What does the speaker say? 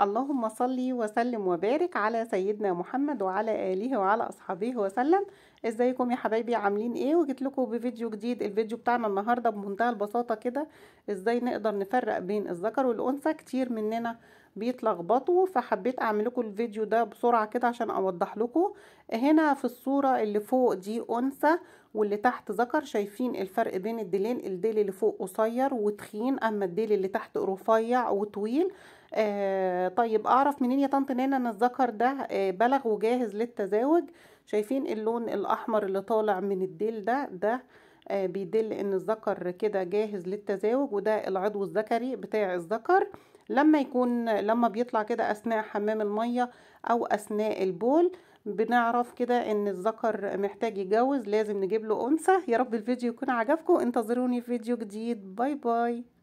اللهم صل وسلم وبارك على سيدنا محمد وعلى اله وعلى اصحابه وسلم ازيكم يا حبايبي عاملين ايه وجيت لكم بفيديو جديد الفيديو بتاعنا النهارده بمنتهى البساطه كده ازاي نقدر نفرق بين الذكر والانثى كتير مننا بيتلخبطوا فحبيت اعمل لكم الفيديو ده بسرعه كده عشان اوضح لكم هنا في الصوره اللي فوق دي انثى واللي تحت ذكر شايفين الفرق بين الديلين الديل اللي فوق قصير وتخين اما الديل اللي تحت رفيع وطويل آه طيب اعرف منين يا طنط نانا ان الذكر ده آه بلغ وجاهز للتزاوج شايفين اللون الاحمر اللي طالع من الديل ده ده آه بيدل ان الذكر كده جاهز للتزاوج وده العضو الذكري بتاع الذكر لما يكون لما بيطلع كده اثناء حمام الميه او اثناء البول بنعرف كده ان الذكر محتاج يتجوز لازم نجيب له انثى يا رب الفيديو يكون عجبكم انتظروني في فيديو جديد باي باي